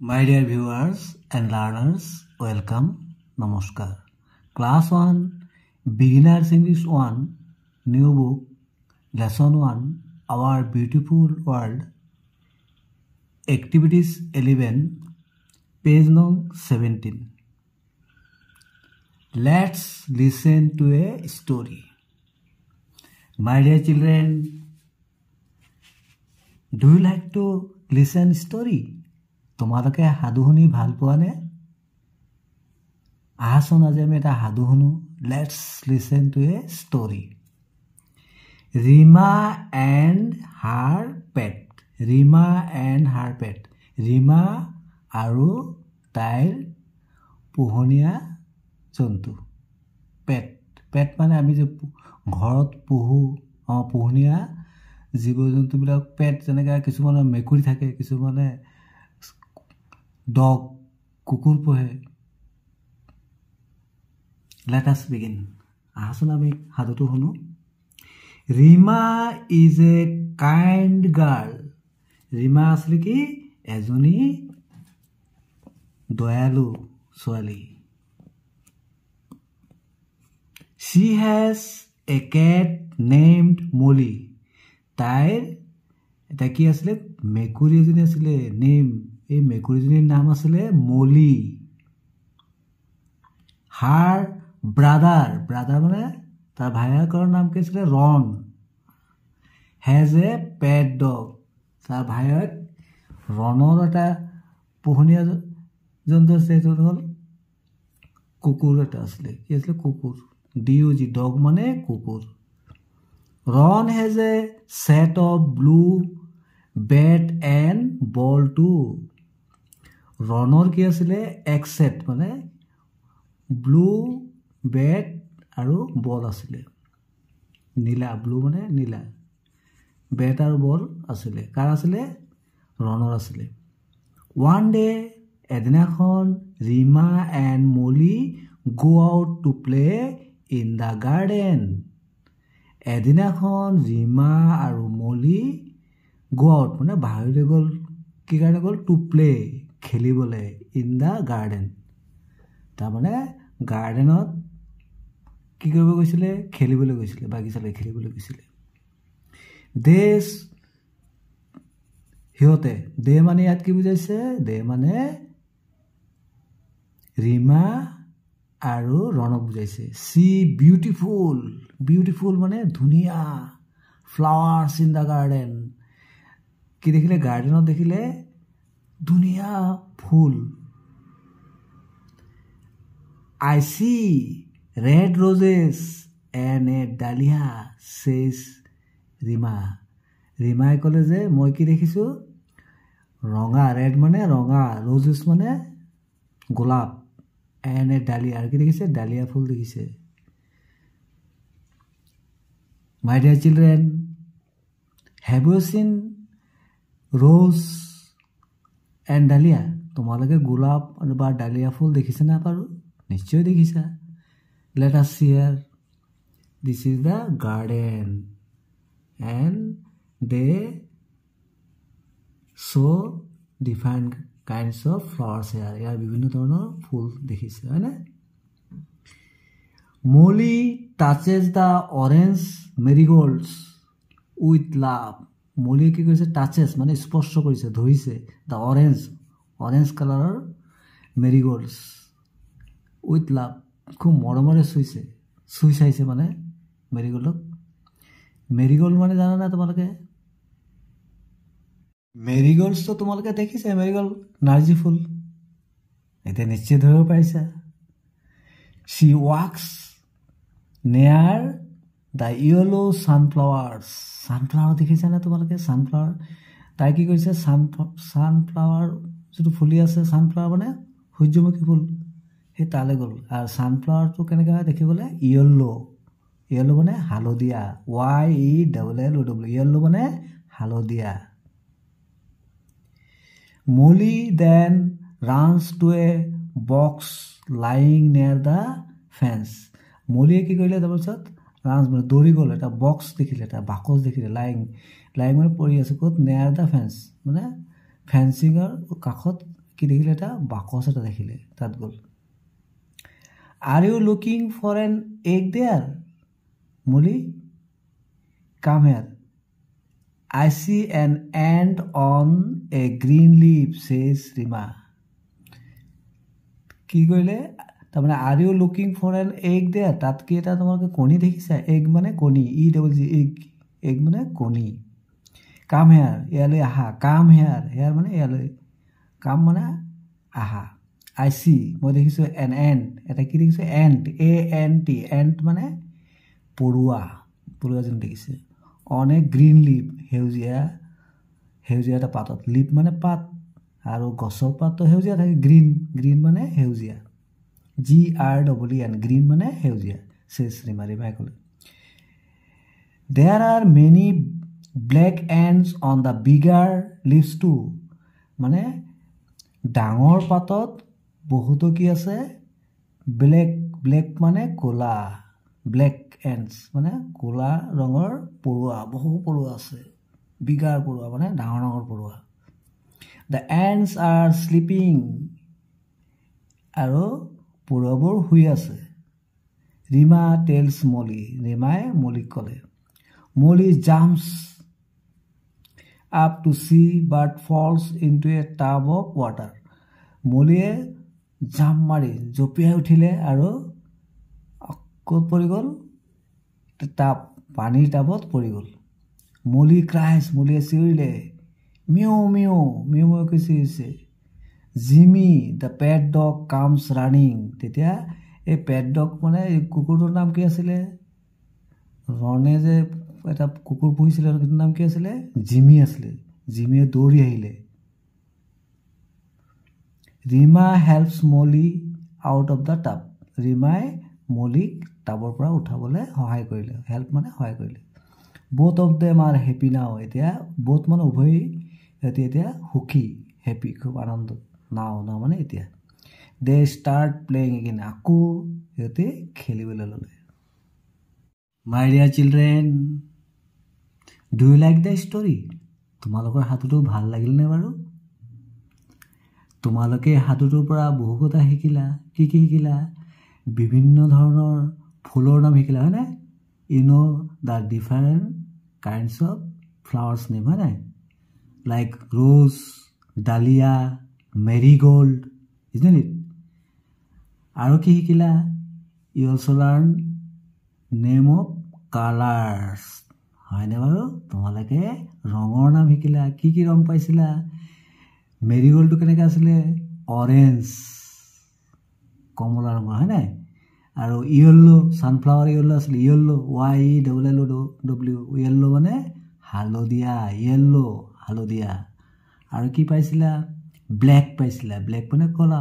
My dear viewers and learners, welcome. Namaskar. Class 1, Beginners English 1, New Book, Lesson 1, Our Beautiful World, Activities 11, Page number 17. Let's listen to a story. My dear children, do you like to listen story? তোমালোকে সাধু শুনি ভাল পোৱানে আহাচোন আজি আমি এটা সাধু শুনো let's listen to a story Rima and her pet Rima and her pet Rima আৰু তাইৰ পোহনীয়া জন্তু পেট পেট মানে আমি যে ঘৰত পোহো অঁ পোহনীয়া জীৱ জন্তুবিলাক পেট যেনেকৈ কিছুমানে মেকুৰী থাকে কিছুমানে ডগ কুকুৰ পোহে লেট আছ বিগিন আহাচোন আমি সাধুটো শুনো Rima is a kind girl Rima আছিলে কি এজনী দয়ালু ছোৱালী she has a cat named Molly তাইৰ এটা কি আছিলে মেকুৰী এজনী আছিলে নেমড এই মেকুৰীজনীৰ নাম আছিলে মলি হাৰ ব্ৰাদাৰ ব্ৰাদাৰ মানে তাৰ ভায়েকৰ নাম কি আছিলে ৰং হেজ এ পেট ডগ তাৰ ভায়েক ৰণৰ এটা পোহনীয়া জন্তু আছিলে সেইটো হ'ল কুকুৰ এটা আছিলে কি আছিলে কুকুৰ ডি ইউ জি ডগ মানে কুকুৰ Ron has a set of blue bat and ball too ৰণৰ কি আছিলে এক্সেট মানে ব্লু বেট আৰু বল আছিলে নীলা ব্লু মানে নীলা বেট আৰু বল আছিলে কাৰ আছিলে ৰণৰ আছিলে ওৱান ডে' এদিনাখন Rima and Molly go' out to play' in the garden এদিনাখন ৰীমা আৰু মলি গ' আউট মানে বাহিৰলৈ গ'ল কি কাৰণে গ'ল টু প্লে' খেলিবলৈ ইন দ্য গাৰ্ডেন তাৰমানে গাৰ্ডেনত কি কৰিব গৈছিলে খেলিবলৈ গৈছিলে বাগিচালৈ খেলিবলৈ গৈছিলে দেশ সিহঁতে দে মানে ইয়াত কি বুজাইছে দে মানে ৰীমা আৰু ৰণক বুজাইছে চি বিউটিফুল বিউটিফুল মানে ধুনীয়া ফ্লাৱাৰ্ছ ইন দ্য গাৰ্ডেন কি দেখিলে গাৰ্ডেনত দেখিলে ধুনীয়া ফুল I see red roses and এনে ডালিয়া চেজ ৰীমা ৰীমাই ক'লে যে মই কি দেখিছোঁ ৰঙা ৰেড মানে ৰঙা ৰজেছ মানে গোলাপ এনে ডালিয়া আৰু কি দেখিছে ডালিয়া ফুল দেখিছে my dear children have you seen rose and dahlia তোমালোকে গোলাপ বা ডালিয়া ফুল দেখিছেনে বাৰু নিশ্চয় দেখিছা let us see here this is the garden and they show' different kinds of flowers here ইয়াৰ বিভিন্ন ধৰণৰ ফুল দেখিছে হয়নে Molly touches the orange marigolds with love মলিয়ে কি কৰিছে টাচেছ মানে স্পৰ্শ কৰিছে ধৰিছে দ্য অৰেঞ্জ অৰেঞ্জ কালাৰৰ মেৰিগল্ডছ উইথ লাভ খুব মৰমেৰে চুইছে চুই চাইছে মানে মেৰিগল্ডক মেৰিগল্ড মানে জানা নাই তোমালোকে মেৰিগল্ডছটো তোমালোকে দেখিছা মেৰিগল্ড নাৰ্জি ফুল এতিয়া নিশ্চিত ধৰিব পাৰিছা she walks near the yellow' sunflower sunflower দেখিছেনে তোমালোকে ছানফ্লাৱাৰ তাই কি কৰিছে ছানফ্লা ছানফ্লাৱাৰ যিটো ফুলি আছে ছানফ্লাৱাৰ মানে সূৰ্যমুখী ফুল সেই তালৈ গ'ল আৰু ছানফ্লাৱাৰটো কেনেকৈ হয় দেখিবলৈ ইয়েল্ল' ইয়েল্ল' মানে হালধীয়া Y E double L double yellow' মানে হালধীয়া Molly then runs to a box lying near the fence মলিয়ে কি কৰিলে তাৰপিছত ৰাঞ্চ মানে দৌৰি গ'ল এটা বক্স দেখিলে এটা বাকচ দেখিলে লাইং লাইং মানে পৰি আছে ক'ত নেয়াৰ দ্য ফেঞ্চ মানে ফেঞ্চিঙৰ কাষত কি দেখিলে এটা বাকচ এটা দেখিলে তাত গ'ল are you looking for an egg there Molly come here I see an ant on a green leaf says Rima কি কৰিলে তাৰমানে are you looking for an egg there তাত কি এটা তোমালোকে কণী দেখিছা এগ মানে কণী E double G egg egg মানে কণী কাম হেয়াৰ ইয়ালৈ আহা কাম হেয়াৰ হেয়াৰ মানে ইয়ালৈ কাম মানে আহা আই চি মই দেখিছোঁ এন এণ্ট এটা কি দেখিছোঁ ant A N T ant মানে পৰুৱা পৰুৱা যেন দেখিছে অন গ্ৰীণ লিপ সেউজীয়া সেউজীয়া এটা পাতত লিপ মানে পাত আৰু গছৰ পাতটো সেউজীয়া থাকে গ্ৰীণ গ্ৰীণ মানে সেউজীয়া G R double E N green মানে সেউজীয়া শ্ৰী শ্ৰীমাৰী ভাই ক'লে there are many black ants on the bigger লিষ্টটো মানে ডাঙৰ পাতত বহুতো কি আছে ব্লেক ব্লেক মানে ক'লা ব্লেক এণ্ডছ মানে ক'লা ৰঙৰ পৰুৱা বহু পৰুৱা আছে বিগাৰ পৰুৱা মানে ডাঙৰ ডাঙৰ পৰুৱা দ্য এণ্ডছ আৰ শ্লিপিং আৰু পূৰবৰ শুই আছে ৰীমা টেলছ মলি ৰীমাই মলিক ক'লে Molly jumps up to see bird falls into a tub of water মলিয়ে জাম্প মাৰি জঁপিয়াই উঠিলে আৰু ক'ত পৰি গ'ল টাব পানীৰ টাবত পৰি গ'ল মলি ক্ৰাইছ মলিয়ে চিঞৰিলে মিঅ মিঅ মিঅ মই চিঞৰিছে Jimmy the pet dog comes running তেতিয়া এই পেট ডগ মানে কুকুৰটোৰ নাম কি আছিলে ৰণে যে এটা কুকুৰ পুহিছিলে সেইটোৰ নাম কি আছিলে জিমি আছিলে জিমিয়ে দৌৰি আহিলে Rima helps Molly out of the tub ৰীমাই মলিক টাবৰ পৰা উঠাবলৈ সহায় কৰিলে হেল্প মানে সহায় কৰিলে both of them are happy now এতিয়া বোথ মানে উভয় সিহঁতি এতিয়া সুখী হেপী খুব আনন্দত নাও নাও মানে এতিয়া দে ষ্টাৰ্ট প্লেয়িং এগেইন আকৌ সিহঁতে খেলিবলৈ ল'লে my dear children do you like the story তোমালোকৰ সাধুটো ভাল লাগিলনে বাৰু তোমালোকে সাধুটোৰ পৰা বহু কথা শিকিলা কি কি শিকিলা বিভিন্ন ধৰণৰ ফুলৰ নাম শিকিলা হয়নে you know' the different kinds of flowers name হয় নাই লাইক ৰ'জ ডালিয়া মেৰিগ'ল্ড বুজিছে নি আৰু কি শিকিলা ই also' learn name of colours হয়নে বাৰু তোমালোকে ৰঙৰ নাম শিকিলা কি কি ৰং পাইছিলা মেৰিগ'ল্ডটো কেনেকৈ আছিলে অৰেঞ্জ কমলা ৰঙৰ হয় নাই আৰু ইয়েল্ল' ছানফ্লাৱাৰ ইয়েল্ল' আছিলে yellow' Y E double L W yellow' মানে হালধীয়া ইয়েল্ল' হালধীয়া আৰু কি পাইছিলা ব্লেক পাইছিলে ব্লেক মানে ক'লা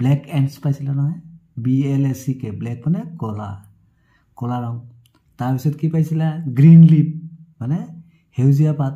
ব্লেক এণ্ডছ পাইছিলে নহয় B L A C K black মানে ক'লা ক'লা ৰং তাৰপিছত কি পাইছিলে গ্ৰীণ লিপ মানে সেউজীয়া পাত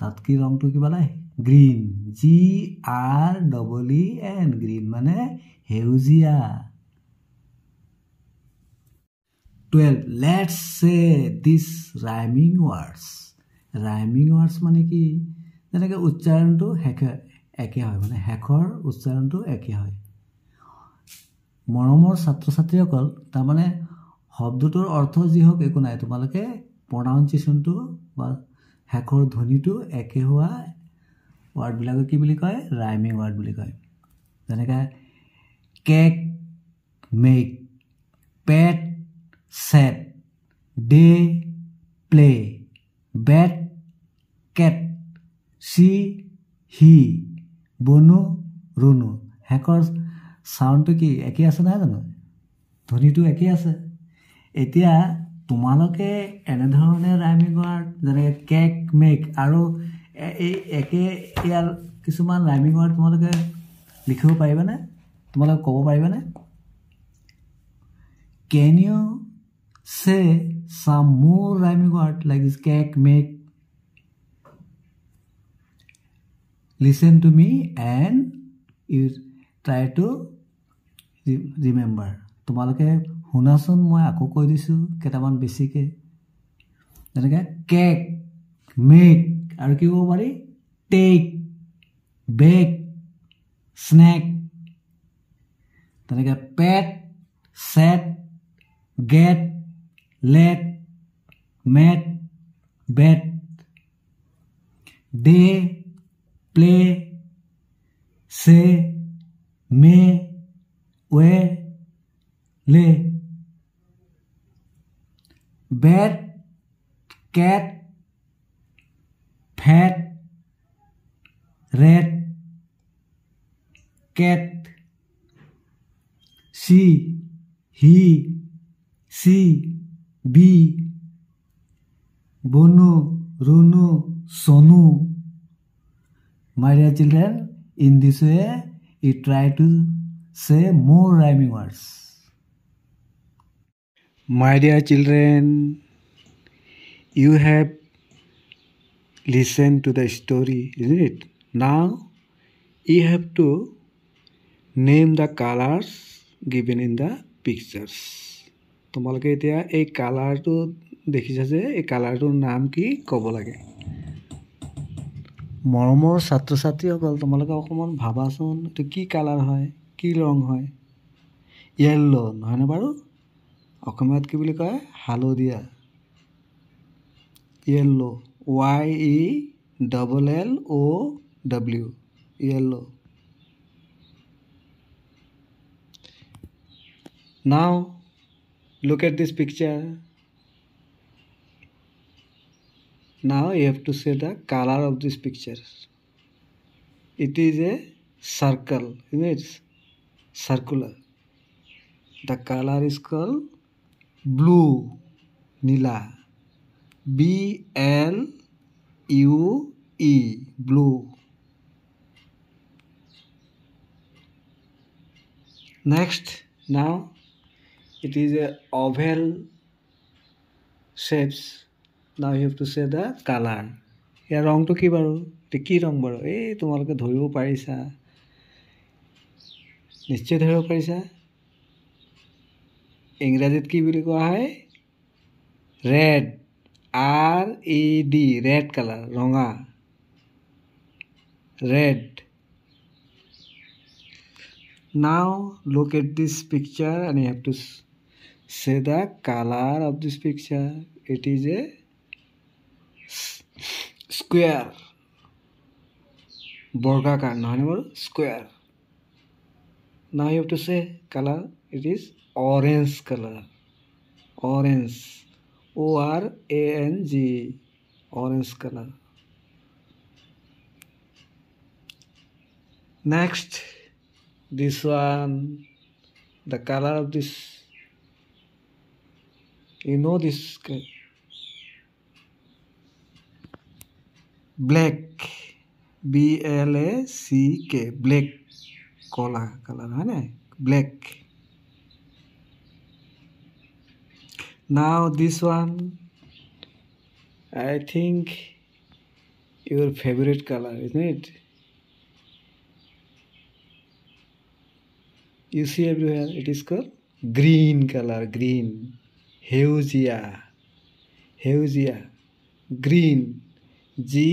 তাত কি ৰংটো কি পালে green G R double E N green মানে সেউজীয়া twelve let's say this rhyming words rhyming words মানে কি যেনেকৈ উচ্চাৰণটো শেষে একে হয় মানে শেষৰ উচ্চাৰণটো একে হয় মৰমৰ ছাত্ৰ ছাত্ৰীসকল তাৰমানে শব্দটোৰ অৰ্থ যি হওক একো নাই তোমালোকে প্ৰনাউঞ্চিয়েশ্যনটো বা শেষৰ ধ্বনিটো একে হোৱা ৱৰ্ডবিলাকক কি বুলি কয় ৰাইমিং ৱৰ্ড বুলি কয় যেনেকৈ cake make pet set day play bet cat see he বনু ৰুণো হেঁকৰ চাউণ্ডটো কি একেই আছে নহয় জানো ধ্বনিটো একেই আছে এতিয়া তোমালোকে এনেধৰণে ৰাইমি ৱৰ্ড যেনেকৈ কেক মেক আৰু এই একে ইয়াৰ কিছুমান ৰাইমি ৱৰ্ড তোমালোকে লিখিব পাৰিবানে তোমালোকে ক'ব পাৰিবানে কেন U say some more rhyming word like is cake make listen to me and you try to remember তোমালোকে শুনাচোন মই আকৌ কৈ দিছোঁ কেইটামান বেছিকৈ যেনেকৈ কেক মেক আৰু কি ক'ব পাৰি টেক বেক স্নেক তেনেকৈ pet set get let met bet day' play say may way lay bat cat fat red cat see he see be बोनो रोनो सोनू my dear children in this way you try to say more rhyming words my dear children you have listened to the story isn't it now you have to name the colors given in the pictures তোমালোকে এতিয়া এই কালাৰটো দেখিছা যে এই কালাৰটোৰ নাম কি ক'ব লাগে মৰমৰ ছাত্ৰ ছাত্ৰীসকল তোমালোকে অকণমান ভাবাচোন এইটো কি কালাৰ হয় কি ৰং হয় য়েল্ল' নহয়নে বাৰু অসমীয়াত কি বুলি কয় হালধীয়া yellow' Y E double L O' W yellow' now look at this picture now you have to say the color of this picture it is a circle It is circular the color is called blue nila b l u e blue next now it is a oval shapes now have to say the colour ইয়াৰ ৰংটো কি বাৰু কি ৰং বাৰু এই তোমালোকে ধৰিব পাৰিছা নিশ্চয় ধৰিব পাৰিছা ইংৰাজীত কি বুলি কোৱা হয় red R E D red colour ৰঙা red now look at this picture and you have to say the colour of this picture it is a square बर्गाकार नोर स्क्वायर ना you to say colour it is orange colour orange O R A N G orange colour next this one the colour of this you know this black B L A C K black कला colour है black now this one I think your favourite colour is it you see everywhere it is call green colour green हेउजिया हेउजिया green G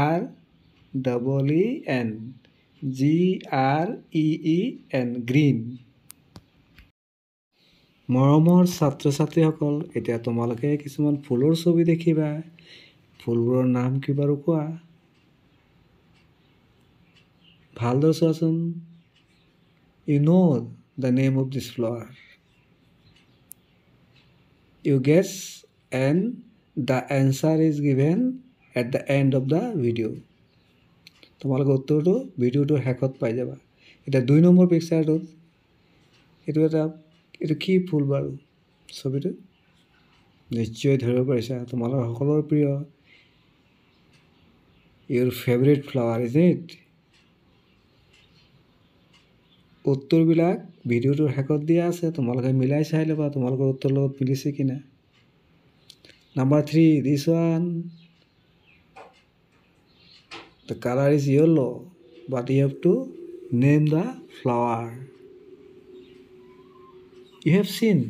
R double E N G R E E N green মৰমৰ ছাত্ৰ ছাত্ৰীসকল এতিয়া তোমালোকে কিছুমান ফুলৰ ছবি দেখিবা ফুলবোৰৰ নাম কি বাৰু কোৱা ভালদৰে চোৱাচোন you know' the name of this flower you guess and the answer is given at the end of the video tomalge uttor to video to hekot pai jaba eta dui number picture to etu eta etu ki phul baru sobi to nischoy dhoro paisa tomalar hokolor priyo your favorite flower is it uttor bilak video to hekot diya ase tomalge milai sai leba tomalge uttor logot pilise kina number three this one the color is yellow but you have to name the flower you have seen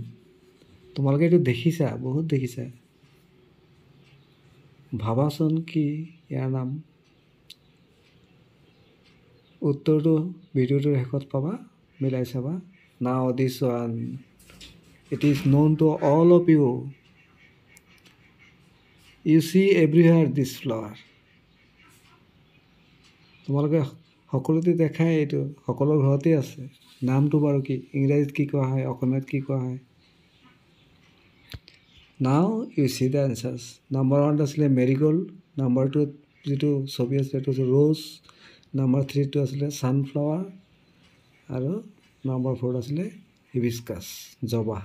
তোমালোকে এইটো দেখিছা বহুত দেখিছা ভাবাচোন কি ইয়াৰ নাম উত্তৰটো ভিডিঅ'টোৰ শেষত পাবা মিলাই চাবা now this one it is known to all of you you see everywhere this flower তোমালোকে সকলোতে দেখাই এইটো সকলো ঘৰতে আছে নামটো বাৰু কি ইংৰাজীত কি কোৱা হয় অসমীয়াত কি কোৱা হয় now you see the answers number ওৱানত আছিলে মেৰিগ'ল্ড নম্বৰ টুত যিটো ছবি আছিলে সেইটো আছিলে ৰ'জ নাম্বাৰ থ্ৰীটো আছিলে ছানফ্লাৱাৰ আৰু নাম্বাৰ ফ'ৰত আছিলে হিবিস্কাছ জবাহ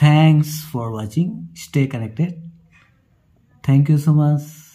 Thanks for watching. Stay connected. Thank you so much.